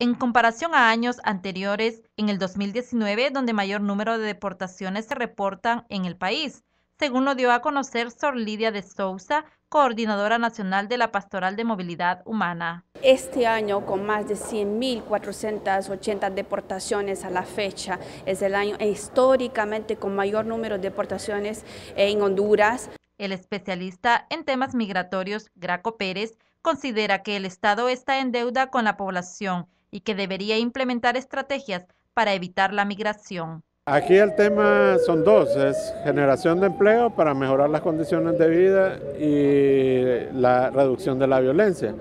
en comparación a años anteriores en el 2019, donde mayor número de deportaciones se reportan en el país, según lo dio a conocer Sor Lidia de Sousa, coordinadora nacional de la Pastoral de Movilidad Humana. Este año, con más de 100.480 deportaciones a la fecha, es el año históricamente con mayor número de deportaciones en Honduras. El especialista en temas migratorios, Graco Pérez, considera que el Estado está en deuda con la población y que debería implementar estrategias para evitar la migración. Aquí el tema son dos, es generación de empleo para mejorar las condiciones de vida y la reducción de la violencia.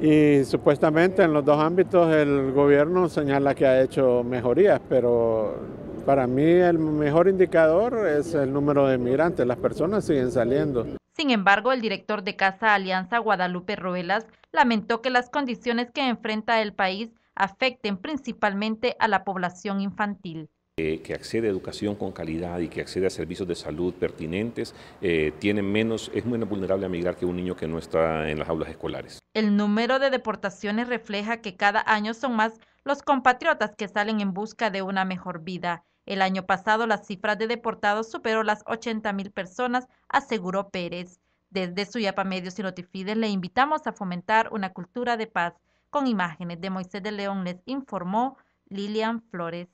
Y supuestamente en los dos ámbitos el gobierno señala que ha hecho mejorías, pero para mí el mejor indicador es el número de migrantes, las personas siguen saliendo. Sin embargo, el director de Casa Alianza, Guadalupe Ruelas, lamentó que las condiciones que enfrenta el país afecten principalmente a la población infantil que accede a educación con calidad y que accede a servicios de salud pertinentes, eh, menos, es menos vulnerable a migrar que un niño que no está en las aulas escolares. El número de deportaciones refleja que cada año son más los compatriotas que salen en busca de una mejor vida. El año pasado las cifras de deportados superó las 80 mil personas, aseguró Pérez. Desde Suyapa Medios y Notifides le invitamos a fomentar una cultura de paz. Con imágenes de Moisés de León les informó Lilian Flores.